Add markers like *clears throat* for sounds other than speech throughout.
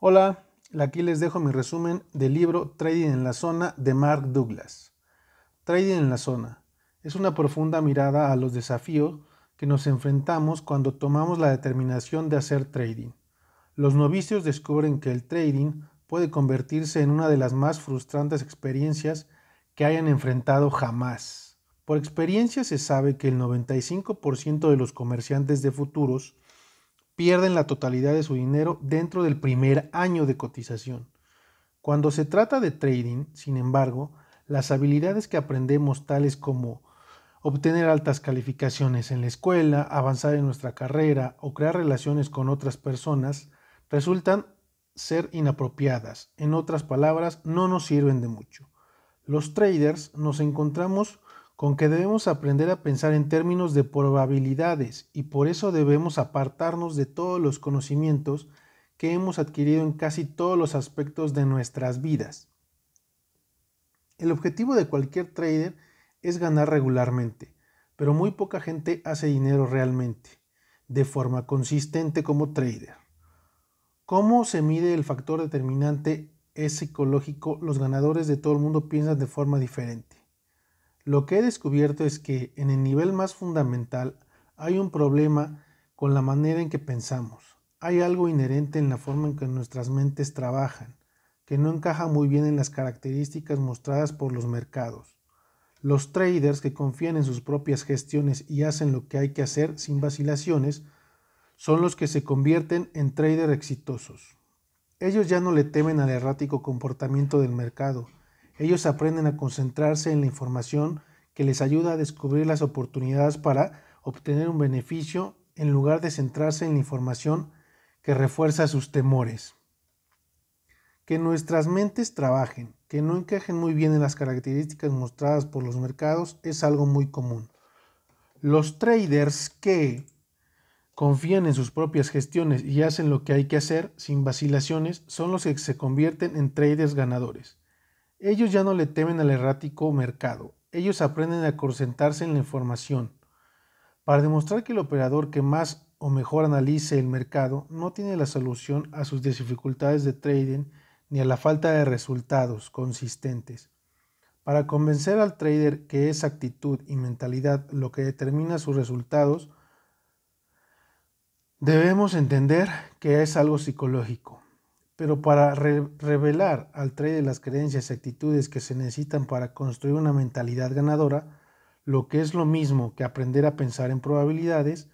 Hola, aquí les dejo mi resumen del libro Trading en la Zona de Mark Douglas. Trading en la Zona es una profunda mirada a los desafíos que nos enfrentamos cuando tomamos la determinación de hacer trading. Los novicios descubren que el trading puede convertirse en una de las más frustrantes experiencias que hayan enfrentado jamás. Por experiencia se sabe que el 95% de los comerciantes de futuros pierden la totalidad de su dinero dentro del primer año de cotización. Cuando se trata de trading, sin embargo, las habilidades que aprendemos tales como obtener altas calificaciones en la escuela, avanzar en nuestra carrera o crear relaciones con otras personas, resultan ser inapropiadas. En otras palabras, no nos sirven de mucho. Los traders nos encontramos con que debemos aprender a pensar en términos de probabilidades y por eso debemos apartarnos de todos los conocimientos que hemos adquirido en casi todos los aspectos de nuestras vidas. El objetivo de cualquier trader es ganar regularmente, pero muy poca gente hace dinero realmente, de forma consistente como trader. ¿Cómo se mide el factor determinante? Es psicológico, los ganadores de todo el mundo piensan de forma diferente. Lo que he descubierto es que en el nivel más fundamental hay un problema con la manera en que pensamos. Hay algo inherente en la forma en que nuestras mentes trabajan, que no encaja muy bien en las características mostradas por los mercados. Los traders que confían en sus propias gestiones y hacen lo que hay que hacer sin vacilaciones son los que se convierten en traders exitosos. Ellos ya no le temen al errático comportamiento del mercado, ellos aprenden a concentrarse en la información que les ayuda a descubrir las oportunidades para obtener un beneficio en lugar de centrarse en la información que refuerza sus temores. Que nuestras mentes trabajen, que no encajen muy bien en las características mostradas por los mercados es algo muy común. Los traders que confían en sus propias gestiones y hacen lo que hay que hacer sin vacilaciones son los que se convierten en traders ganadores. Ellos ya no le temen al errático mercado, ellos aprenden a concentrarse en la información. Para demostrar que el operador que más o mejor analice el mercado no tiene la solución a sus dificultades de trading ni a la falta de resultados consistentes. Para convencer al trader que es actitud y mentalidad lo que determina sus resultados, debemos entender que es algo psicológico. Pero para revelar al trader las creencias y actitudes que se necesitan para construir una mentalidad ganadora, lo que es lo mismo que aprender a pensar en probabilidades,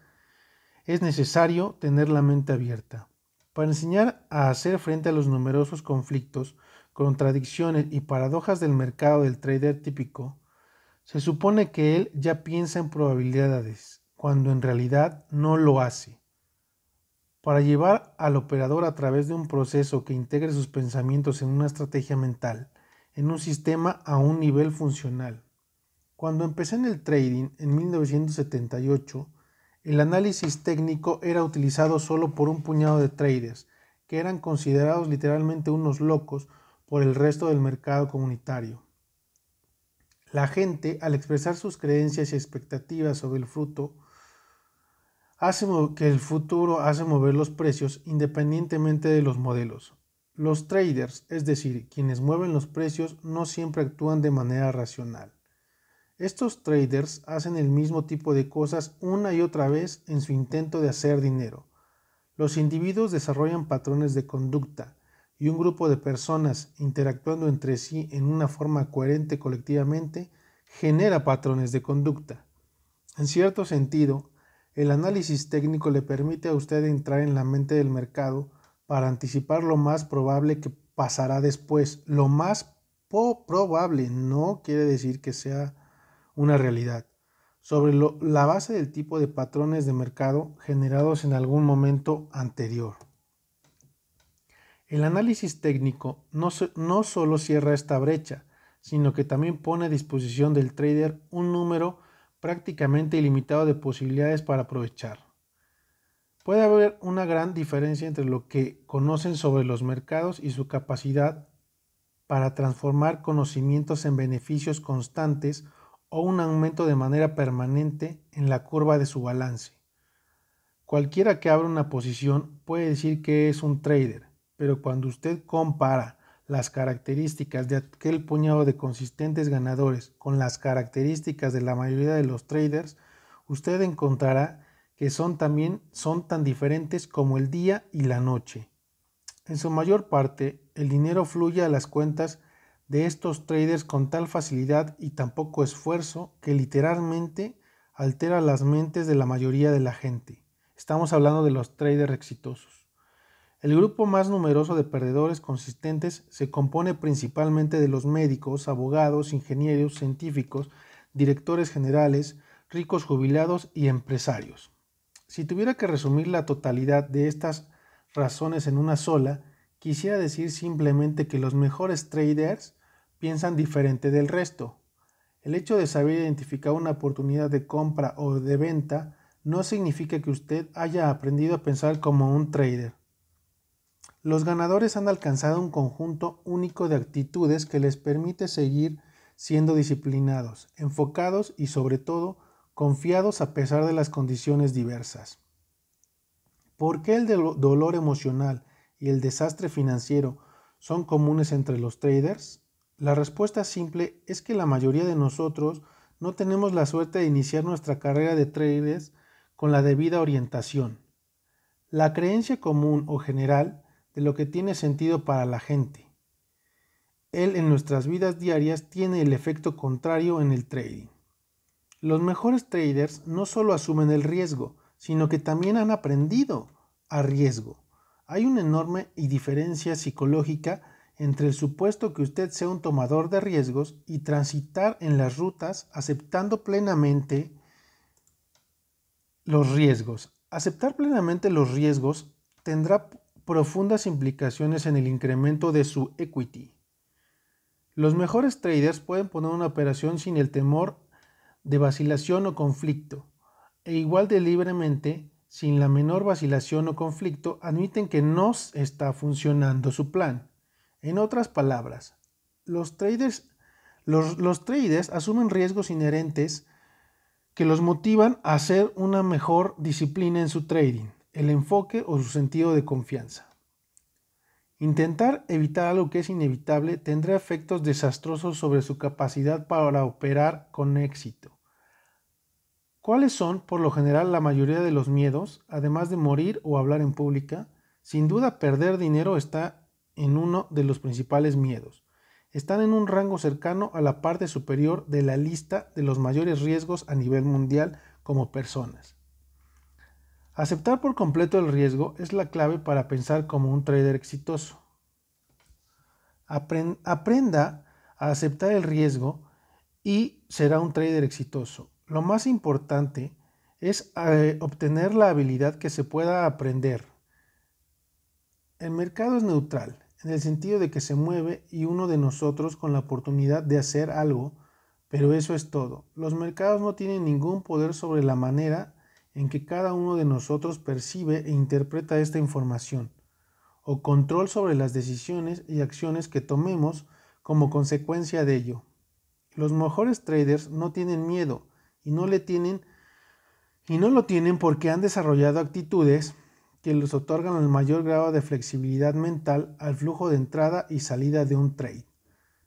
es necesario tener la mente abierta. Para enseñar a hacer frente a los numerosos conflictos, contradicciones y paradojas del mercado del trader típico, se supone que él ya piensa en probabilidades, cuando en realidad no lo hace. Para llevar al operador a través de un proceso que integre sus pensamientos en una estrategia mental, en un sistema a un nivel funcional. Cuando empecé en el trading en 1978, el análisis técnico era utilizado solo por un puñado de traders, que eran considerados literalmente unos locos por el resto del mercado comunitario. La gente, al expresar sus creencias y expectativas sobre el fruto, hace que el futuro hace mover los precios independientemente de los modelos. Los traders, es decir, quienes mueven los precios, no siempre actúan de manera racional. Estos traders hacen el mismo tipo de cosas una y otra vez en su intento de hacer dinero. Los individuos desarrollan patrones de conducta y un grupo de personas interactuando entre sí en una forma coherente colectivamente genera patrones de conducta. En cierto sentido, el análisis técnico le permite a usted entrar en la mente del mercado para anticipar lo más probable que pasará después. Lo más probable no quiere decir que sea una realidad. Sobre la base del tipo de patrones de mercado generados en algún momento anterior. El análisis técnico no, no solo cierra esta brecha, sino que también pone a disposición del trader un número prácticamente ilimitado de posibilidades para aprovechar. Puede haber una gran diferencia entre lo que conocen sobre los mercados y su capacidad para transformar conocimientos en beneficios constantes o un aumento de manera permanente en la curva de su balance. Cualquiera que abra una posición puede decir que es un trader, pero cuando usted compara las características de aquel puñado de consistentes ganadores con las características de la mayoría de los traders, usted encontrará que son también son tan diferentes como el día y la noche. En su mayor parte, el dinero fluye a las cuentas de estos traders con tal facilidad y tan poco esfuerzo que literalmente altera las mentes de la mayoría de la gente. Estamos hablando de los traders exitosos. El grupo más numeroso de perdedores consistentes se compone principalmente de los médicos, abogados, ingenieros, científicos, directores generales, ricos jubilados y empresarios. Si tuviera que resumir la totalidad de estas razones en una sola, quisiera decir simplemente que los mejores traders piensan diferente del resto. El hecho de saber identificar una oportunidad de compra o de venta no significa que usted haya aprendido a pensar como un trader. Los ganadores han alcanzado un conjunto único de actitudes que les permite seguir siendo disciplinados, enfocados y sobre todo confiados a pesar de las condiciones diversas. ¿Por qué el dolor emocional y el desastre financiero son comunes entre los traders? La respuesta simple es que la mayoría de nosotros no tenemos la suerte de iniciar nuestra carrera de traders con la debida orientación. La creencia común o general de lo que tiene sentido para la gente. Él en nuestras vidas diarias tiene el efecto contrario en el trading. Los mejores traders no solo asumen el riesgo, sino que también han aprendido a riesgo. Hay una enorme diferencia psicológica entre el supuesto que usted sea un tomador de riesgos y transitar en las rutas aceptando plenamente los riesgos. Aceptar plenamente los riesgos tendrá profundas implicaciones en el incremento de su equity. Los mejores traders pueden poner una operación sin el temor de vacilación o conflicto, e igual de libremente, sin la menor vacilación o conflicto, admiten que no está funcionando su plan. En otras palabras, los traders, los traders asumen riesgos inherentes que los motivan a hacer una mejor disciplina en su trading el enfoque o su sentido de confianza. Intentar evitar algo que es inevitable tendrá efectos desastrosos sobre su capacidad para operar con éxito. ¿Cuáles son, por lo general, la mayoría de los miedos, además de morir o hablar en pública? Sin duda, perder dinero está en uno de los principales miedos. Están en un rango cercano a la parte superior de la lista de los mayores riesgos a nivel mundial como personas. Aceptar por completo el riesgo es la clave para pensar como un trader exitoso. Aprenda a aceptar el riesgo y será un trader exitoso. Lo más importante es eh, obtener la habilidad que se pueda aprender. El mercado es neutral, en el sentido de que se mueve y uno de nosotros con la oportunidad de hacer algo, pero eso es todo. Los mercados no tienen ningún poder sobre la manera en que cada uno de nosotros percibe e interpreta esta información, o control sobre las decisiones y acciones que tomemos como consecuencia de ello. Los mejores traders no tienen miedo y no le tienen y no lo tienen porque han desarrollado actitudes que les otorgan el mayor grado de flexibilidad mental al flujo de entrada y salida de un trade,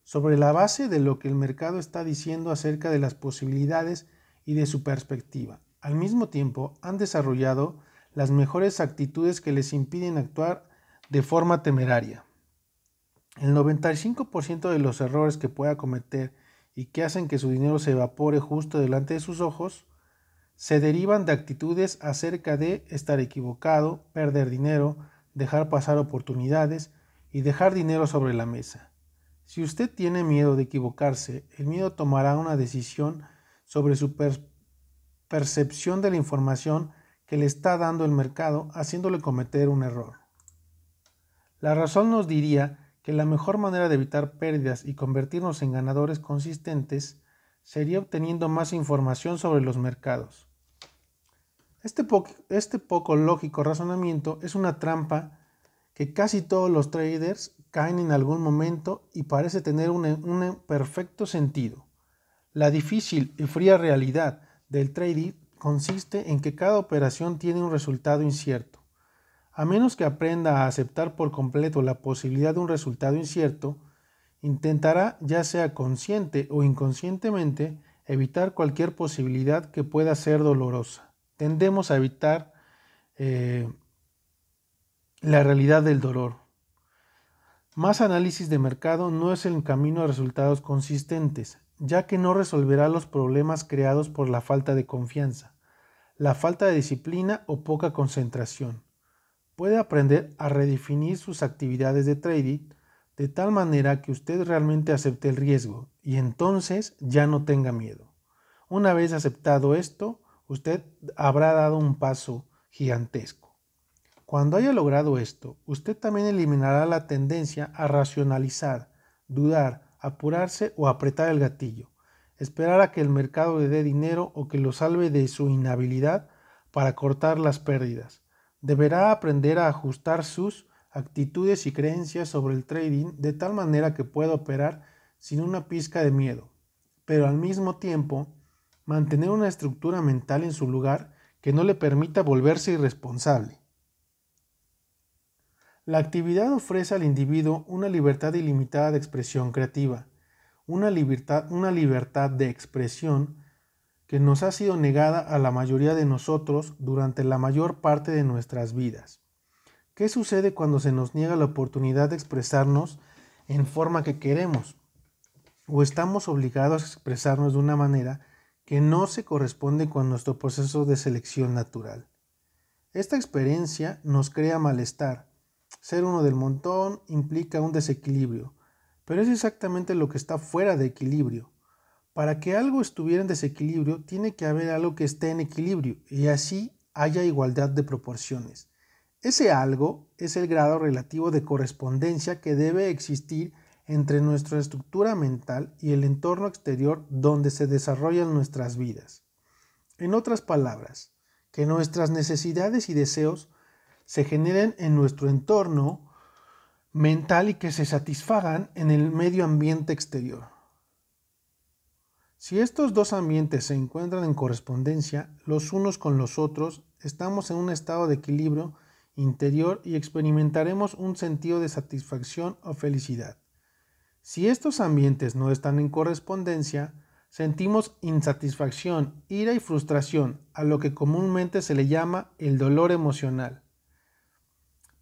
sobre la base de lo que el mercado está diciendo acerca de las posibilidades y de su perspectiva al mismo tiempo han desarrollado las mejores actitudes que les impiden actuar de forma temeraria. El 95% de los errores que pueda cometer y que hacen que su dinero se evapore justo delante de sus ojos, se derivan de actitudes acerca de estar equivocado, perder dinero, dejar pasar oportunidades y dejar dinero sobre la mesa. Si usted tiene miedo de equivocarse, el miedo tomará una decisión sobre su perspectiva percepción de la información que le está dando el mercado haciéndole cometer un error. La razón nos diría que la mejor manera de evitar pérdidas y convertirnos en ganadores consistentes sería obteniendo más información sobre los mercados. Este, este poco lógico razonamiento es una trampa que casi todos los traders caen en algún momento y parece tener un, un perfecto sentido. La difícil y fría realidad del trading consiste en que cada operación tiene un resultado incierto. A menos que aprenda a aceptar por completo la posibilidad de un resultado incierto, intentará, ya sea consciente o inconscientemente, evitar cualquier posibilidad que pueda ser dolorosa. Tendemos a evitar eh, la realidad del dolor. Más análisis de mercado no es el camino a resultados consistentes, ya que no resolverá los problemas creados por la falta de confianza, la falta de disciplina o poca concentración. Puede aprender a redefinir sus actividades de trading de tal manera que usted realmente acepte el riesgo y entonces ya no tenga miedo. Una vez aceptado esto, usted habrá dado un paso gigantesco. Cuando haya logrado esto, usted también eliminará la tendencia a racionalizar, dudar apurarse o apretar el gatillo, esperar a que el mercado le dé dinero o que lo salve de su inhabilidad para cortar las pérdidas. Deberá aprender a ajustar sus actitudes y creencias sobre el trading de tal manera que pueda operar sin una pizca de miedo, pero al mismo tiempo mantener una estructura mental en su lugar que no le permita volverse irresponsable. La actividad ofrece al individuo una libertad ilimitada de expresión creativa, una libertad, de expresión que nos ha sido negada a la mayoría de nosotros durante la mayor parte de nuestras vidas. ¿Qué sucede cuando se nos niega la oportunidad de expresarnos en forma que queremos? ¿O estamos obligados a expresarnos de una manera que no se corresponde con nuestro proceso de selección natural? Esta experiencia nos crea malestar, ser uno del montón implica un desequilibrio, pero es exactamente lo que está fuera de equilibrio. Para que algo estuviera en desequilibrio, tiene que haber algo que esté en equilibrio y así haya igualdad de proporciones. Ese algo es el grado relativo de correspondencia que debe existir entre nuestra estructura mental y el entorno exterior donde se desarrollan nuestras vidas. En otras palabras, que nuestras necesidades y deseos se generen en nuestro entorno mental y que se satisfagan en el medio ambiente exterior. Si estos dos ambientes se encuentran en correspondencia los unos con los otros, estamos en un estado de equilibrio interior y experimentaremos un sentido de satisfacción o felicidad. Si estos ambientes no están en correspondencia, sentimos insatisfacción, ira y frustración, a lo que comúnmente se le llama el dolor emocional.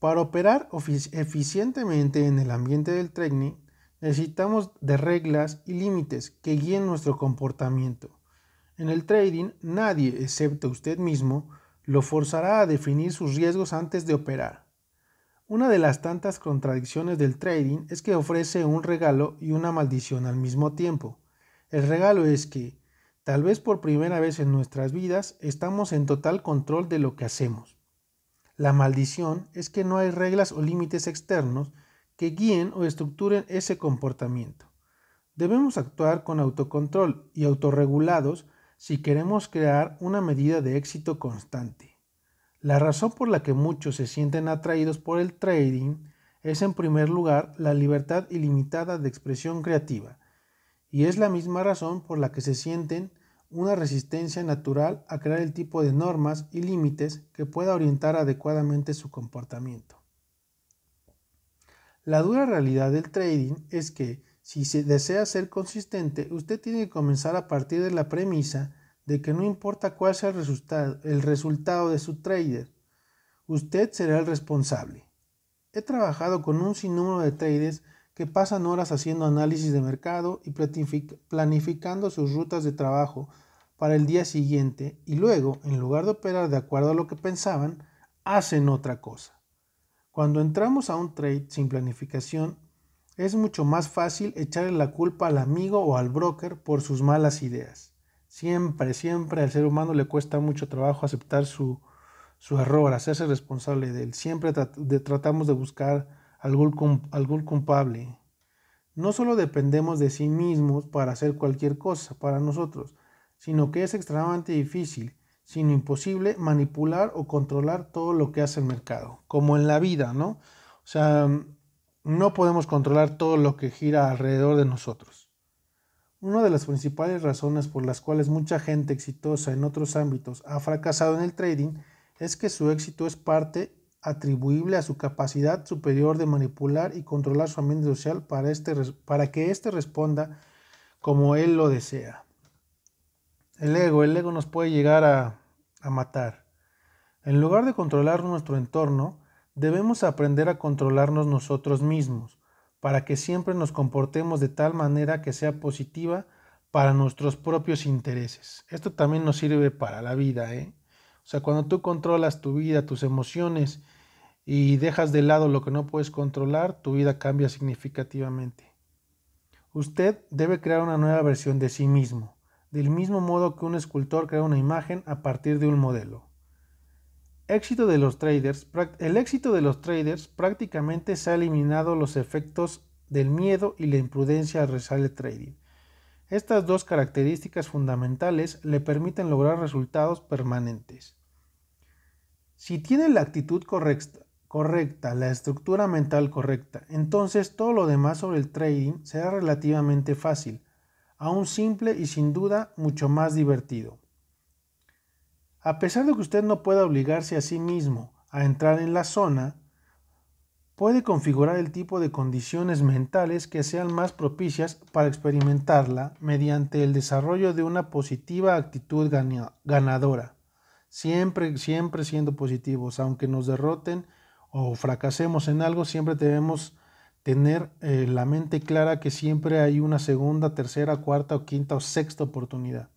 Para operar eficientemente en el ambiente del trading, necesitamos de reglas y límites que guíen nuestro comportamiento. En el trading, nadie, excepto usted mismo, lo forzará a definir sus riesgos antes de operar. Una de las tantas contradicciones del trading es que ofrece un regalo y una maldición al mismo tiempo. El regalo es que, tal vez por primera vez en nuestras vidas, estamos en total control de lo que hacemos. La maldición es que no hay reglas o límites externos que guíen o estructuren ese comportamiento. Debemos actuar con autocontrol y autorregulados si queremos crear una medida de éxito constante. La razón por la que muchos se sienten atraídos por el trading es en primer lugar la libertad ilimitada de expresión creativa, y es la misma razón por la que se sienten una resistencia natural a crear el tipo de normas y límites que pueda orientar adecuadamente su comportamiento. La dura realidad del trading es que, si se desea ser consistente, usted tiene que comenzar a partir de la premisa de que no importa cuál sea el resultado, el resultado de su trader, usted será el responsable. He trabajado con un sinnúmero de traders que pasan horas haciendo análisis de mercado y planificando sus rutas de trabajo para el día siguiente y luego, en lugar de operar de acuerdo a lo que pensaban, hacen otra cosa. Cuando entramos a un trade sin planificación, es mucho más fácil echarle la culpa al amigo o al broker por sus malas ideas. Siempre, siempre al ser humano le cuesta mucho trabajo aceptar su, su error, hacerse responsable de él. Siempre tratamos de buscar algún, algún culpable. No solo dependemos de sí mismos para hacer cualquier cosa para nosotros, sino que es extremadamente difícil, sino imposible, manipular o controlar todo lo que hace el mercado, como en la vida, ¿no? O sea, no podemos controlar todo lo que gira alrededor de nosotros. Una de las principales razones por las cuales mucha gente exitosa en otros ámbitos ha fracasado en el trading es que su éxito es parte atribuible a su capacidad superior de manipular y controlar su ambiente social para, este, para que éste responda como él lo desea. El ego, el ego nos puede llegar a, a matar. En lugar de controlar nuestro entorno, debemos aprender a controlarnos nosotros mismos, para que siempre nos comportemos de tal manera que sea positiva para nuestros propios intereses. Esto también nos sirve para la vida, ¿eh? O sea, cuando tú controlas tu vida, tus emociones y dejas de lado lo que no puedes controlar, tu vida cambia significativamente. Usted debe crear una nueva versión de sí mismo, del mismo modo que un escultor crea una imagen a partir de un modelo. Éxito de los traders, el éxito de los traders prácticamente se ha eliminado los efectos del miedo y la imprudencia al resale trading. Estas dos características fundamentales le permiten lograr resultados permanentes. Si tiene la actitud correcta, correcta, la estructura mental correcta, entonces todo lo demás sobre el trading será relativamente fácil, aún simple y sin duda mucho más divertido. A pesar de que usted no pueda obligarse a sí mismo a entrar en la zona, puede configurar el tipo de condiciones mentales que sean más propicias para experimentarla mediante el desarrollo de una positiva actitud ganadora. Siempre, siempre siendo positivos, aunque nos derroten o fracasemos en algo, siempre debemos tener eh, la mente clara que siempre hay una segunda, tercera, cuarta o quinta o sexta oportunidad.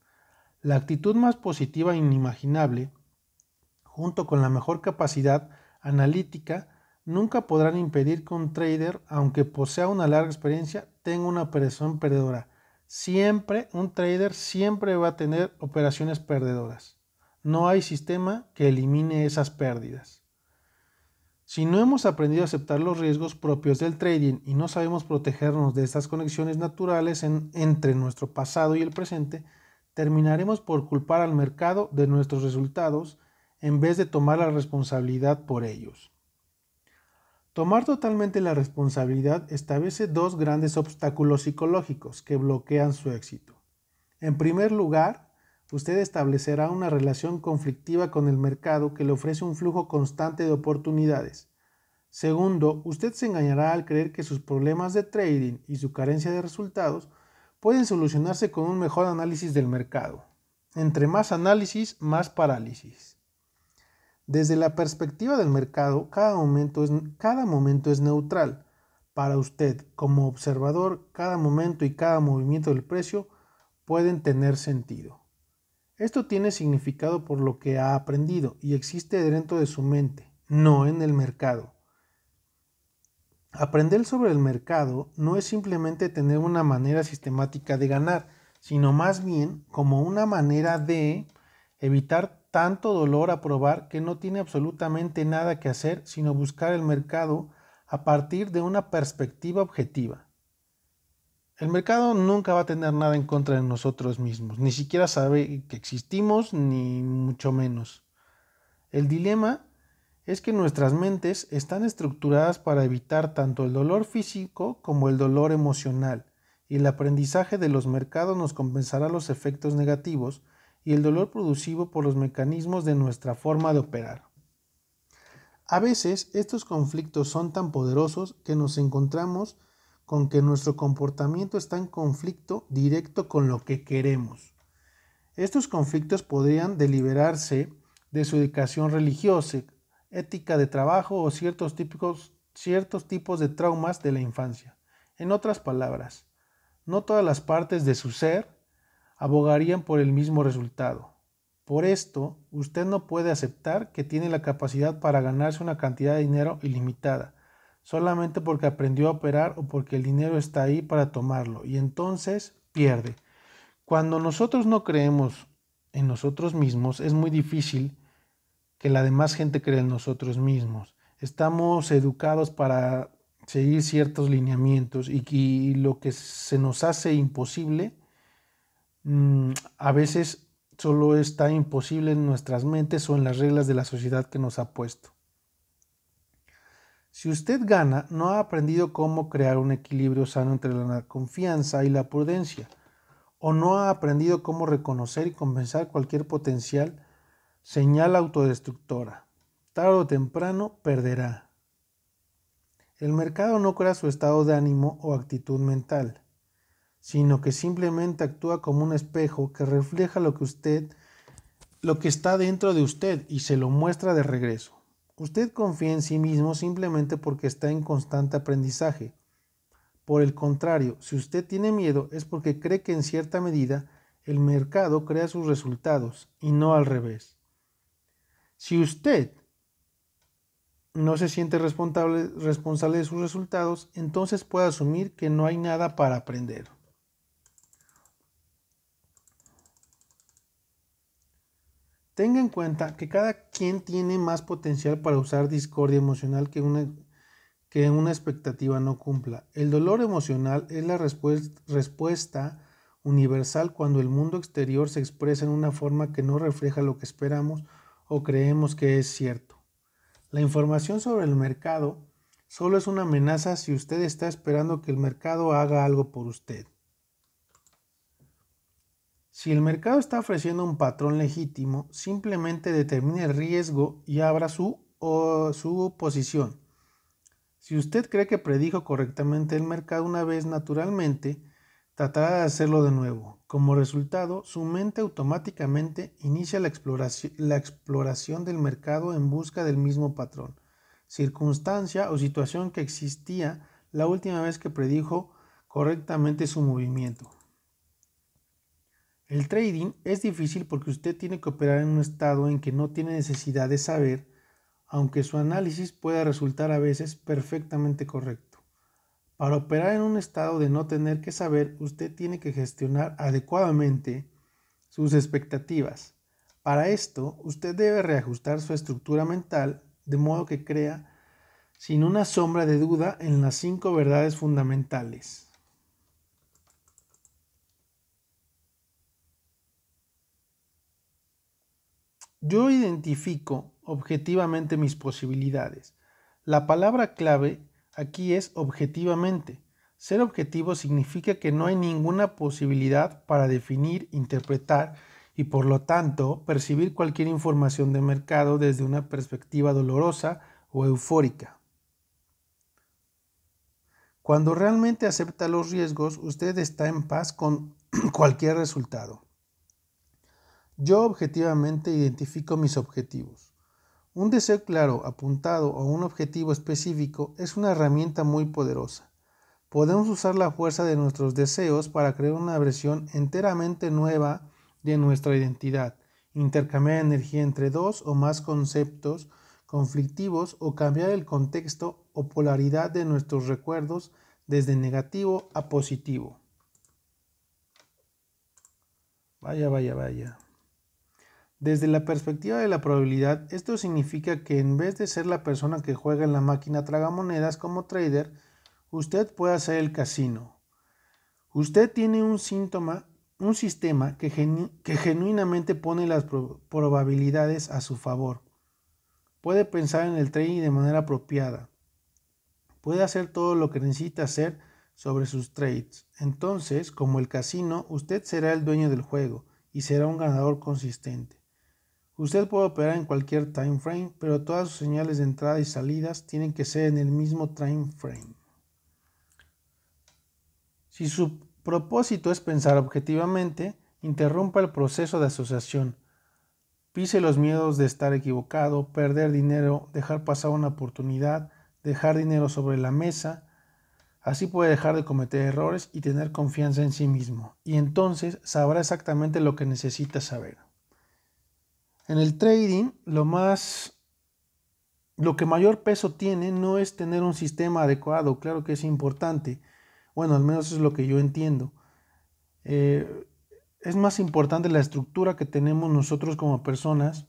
La actitud más positiva e inimaginable, junto con la mejor capacidad analítica, nunca podrán impedir que un trader, aunque posea una larga experiencia, tenga una operación perdedora. Siempre, un trader siempre va a tener operaciones perdedoras. No hay sistema que elimine esas pérdidas. Si no hemos aprendido a aceptar los riesgos propios del trading y no sabemos protegernos de estas conexiones naturales entre nuestro pasado y el presente, terminaremos por culpar al mercado de nuestros resultados en vez de tomar la responsabilidad por ellos. Tomar totalmente la responsabilidad establece dos grandes obstáculos psicológicos que bloquean su éxito. En primer lugar, usted establecerá una relación conflictiva con el mercado que le ofrece un flujo constante de oportunidades. Segundo, usted se engañará al creer que sus problemas de trading y su carencia de resultados pueden solucionarse con un mejor análisis del mercado. Entre más análisis, más parálisis. Desde la perspectiva del mercado, cada momento es, cada momento es neutral. Para usted, como observador, cada momento y cada movimiento del precio pueden tener sentido. Esto tiene significado por lo que ha aprendido y existe dentro de su mente, no en el mercado. Aprender sobre el mercado no es simplemente tener una manera sistemática de ganar, sino más bien como una manera de evitar tanto dolor a probar que no tiene absolutamente nada que hacer sino buscar el mercado a partir de una perspectiva objetiva. El mercado nunca va a tener nada en contra de nosotros mismos, ni siquiera sabe que existimos, ni mucho menos. El dilema es que nuestras mentes están estructuradas para evitar tanto el dolor físico como el dolor emocional, y el aprendizaje de los mercados nos compensará los efectos negativos y el dolor producido por los mecanismos de nuestra forma de operar. A veces estos conflictos son tan poderosos que nos encontramos con que nuestro comportamiento está en conflicto directo con lo que queremos. Estos conflictos podrían deliberarse de su educación religiosa, ética de trabajo o ciertos, típicos, ciertos tipos de traumas de la infancia. En otras palabras, no todas las partes de su ser abogarían por el mismo resultado. Por esto, usted no puede aceptar que tiene la capacidad para ganarse una cantidad de dinero ilimitada solamente porque aprendió a operar o porque el dinero está ahí para tomarlo y entonces pierde. Cuando nosotros no creemos en nosotros mismos, es muy difícil que la demás gente crea en nosotros mismos. Estamos educados para seguir ciertos lineamientos y, que lo que se nos hace imposible mm, a veces solo está imposible en nuestras mentes o en las reglas de la sociedad que nos ha puesto. Si usted gana, no ha aprendido cómo crear un equilibrio sano entre la confianza y la prudencia, o no ha aprendido cómo reconocer y compensar cualquier potencial señal autodestructora. Tarde o temprano perderá. El mercado no crea su estado de ánimo o actitud mental, sino que simplemente actúa como un espejo que refleja lo que usted, lo que está dentro de usted y se lo muestra de regreso. Usted confía en sí mismo simplemente porque está en constante aprendizaje. Por el contrario, si usted tiene miedo es porque cree que en cierta medida el mercado crea sus resultados y no al revés. Si usted no se siente responsable, responsable de sus resultados, entonces puede asumir que no hay nada para aprender. Tenga en cuenta que cada quien tiene más potencial para usar discordia emocional que una, que una expectativa no cumpla. El dolor emocional es la respuesta, respuesta universal cuando el mundo exterior se expresa en una forma que no refleja lo que esperamos o creemos que es cierto. La información sobre el mercado solo es una amenaza si usted está esperando que el mercado haga algo por usted. Si el mercado está ofreciendo un patrón legítimo, simplemente determine el riesgo y abra su, o, su posición. Si usted cree que predijo correctamente el mercado una vez naturalmente, tratará de hacerlo de nuevo. Como resultado, su mente automáticamente inicia la exploración del mercado en busca del mismo patrón, circunstancia o situación que existía la última vez que predijo correctamente su movimiento. El trading es difícil porque usted tiene que operar en un estado en que no tiene necesidad de saber, aunque su análisis pueda resultar a veces perfectamente correcto. Para operar en un estado de no tener que saber, usted tiene que gestionar adecuadamente sus expectativas. Para esto, usted debe reajustar su estructura mental de modo que crea sin una sombra de duda en las cinco verdades fundamentales. Yo identifico objetivamente mis posibilidades. La palabra clave aquí es objetivamente. Ser objetivo significa que no hay ninguna posibilidad para definir, interpretar y por lo tanto percibir cualquier información de mercado desde una perspectiva dolorosa o eufórica. Cuando realmente acepta los riesgos, usted está en paz con *clears throat* cualquier resultado. Yo objetivamente identifico mis objetivos. Un deseo claro, apuntado a un objetivo específico es una herramienta muy poderosa. Podemos usar la fuerza de nuestros deseos para crear una versión enteramente nueva de nuestra identidad, intercambiar energía entre dos o más conceptos conflictivos o cambiar el contexto o polaridad de nuestros recuerdos desde negativo a positivo. Vaya, vaya, vaya. Desde la perspectiva de la probabilidad, esto significa que en vez de ser la persona que juega en la máquina tragamonedas como trader, usted puede hacer el casino. Usted tiene un síntoma, un sistema que, genuinamente pone las probabilidades a su favor. Puede pensar en el trading de manera apropiada. Puede hacer todo lo que necesita hacer sobre sus trades. Entonces, como el casino, usted será el dueño del juego y será un ganador consistente. Usted puede operar en cualquier time frame, pero todas sus señales de entrada y salidas tienen que ser en el mismo time frame. Si su propósito es pensar objetivamente, interrumpa el proceso de asociación. Pise los miedos de estar equivocado, perder dinero, dejar pasar una oportunidad, dejar dinero sobre la mesa. Así puede dejar de cometer errores y tener confianza en sí mismo. Y entonces sabrá exactamente lo que necesita saber. En el trading, lo más lo que mayor peso tiene no es tener un sistema adecuado, claro que es importante. Bueno, al menos es lo que yo entiendo. Eh, es más importante la estructura que tenemos nosotros como personas.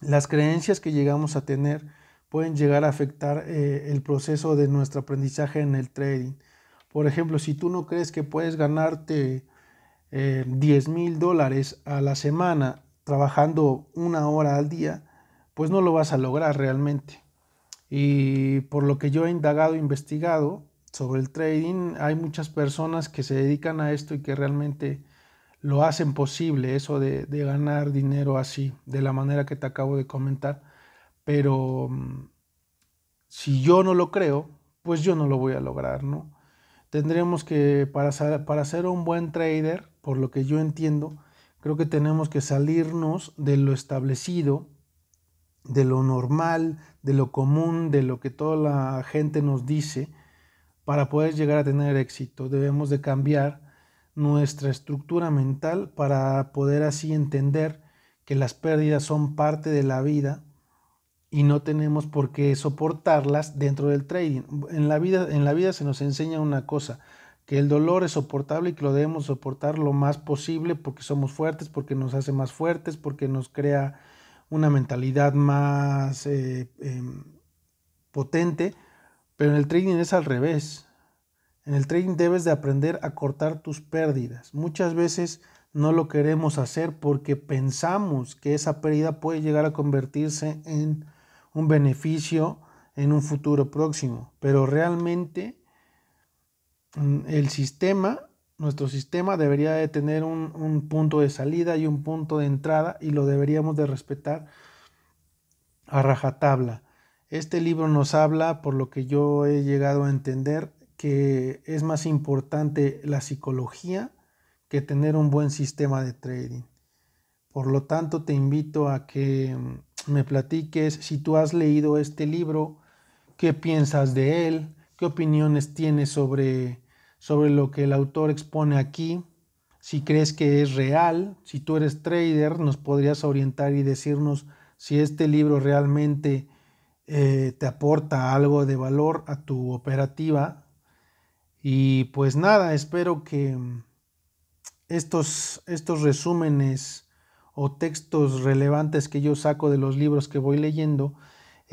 Las creencias que llegamos a tener pueden llegar a afectar eh, el proceso de nuestro aprendizaje en el trading. Por ejemplo, si tú no crees que puedes ganarte 10 eh, mil dólares a la semana trabajando una hora al día, pues no lo vas a lograr realmente. Y por lo que yo he indagado, investigado sobre el trading, hay muchas personas que se dedican a esto y que realmente lo hacen posible, eso de, ganar dinero así, de la manera que te acabo de comentar. Pero mm, si yo no lo creo, pues yo no lo voy a lograr, ¿no? Tendremos que, para para ser un buen trader, por lo que yo entiendo, Creo que tenemos que salirnos de lo establecido, de lo normal, de lo común, de lo que toda la gente nos dice, para poder llegar a tener éxito. Debemos de cambiar nuestra estructura mental para poder así entender que las pérdidas son parte de la vida y no tenemos por qué soportarlas dentro del trading. En la vida, en la vida se nos enseña una cosa, que el dolor es soportable y que lo debemos soportar lo más posible porque somos fuertes, porque nos hace más fuertes, porque nos crea una mentalidad más eh, em, potente, pero en el trading es al revés. En el trading debes de aprender a cortar tus pérdidas. Muchas veces no lo queremos hacer porque pensamos que esa pérdida puede llegar a convertirse en un beneficio en un futuro próximo, pero realmente Mm, el sistema, nuestro sistema debería de tener un, punto de salida y un punto de entrada y lo deberíamos de respetar a rajatabla. Este libro nos habla, por lo que yo he llegado a entender, que es más importante la psicología que tener un buen sistema de trading. Por lo tanto, te invito a que mm, me platiques si tú has leído este libro, qué piensas de él, ¿Qué opiniones tienes sobre, sobre lo que el autor expone aquí? Si crees que es real, si tú eres trader, nos podrías orientar y decirnos si este libro realmente eh, te aporta algo de valor a tu operativa. Y pues nada, espero que estos, estos resúmenes o textos relevantes que yo saco de los libros que voy leyendo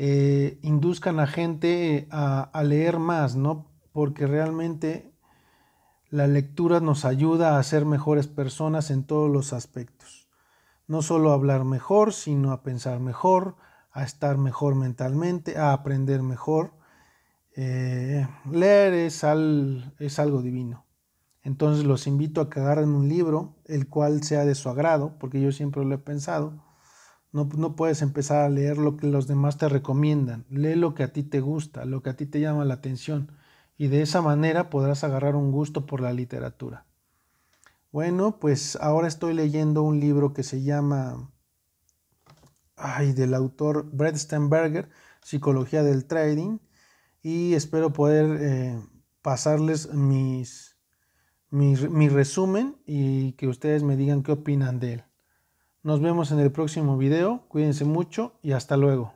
eh, induzcan a gente a, leer más, ¿no? Porque realmente la lectura nos ayuda a ser mejores personas en todos los aspectos. No solo a hablar mejor, sino a pensar mejor, a estar mejor mentalmente, a aprender mejor. Eh, leer es, es algo divino. Entonces los invito a que agarren un libro, el cual sea de su agrado, porque yo siempre lo he pensado no, puedes empezar a leer lo que los demás te recomiendan. Lee lo que a ti te gusta, lo que a ti te llama la atención. Y de esa manera podrás agarrar un gusto por la literatura. Bueno, pues ahora estoy leyendo un libro que se llama... Ay, del autor Brett Stenberger, Psicología del Trading. Y espero poder eh, pasarles mis, mi resumen y que ustedes me digan qué opinan de él. Nos vemos en el próximo video, cuídense mucho y hasta luego.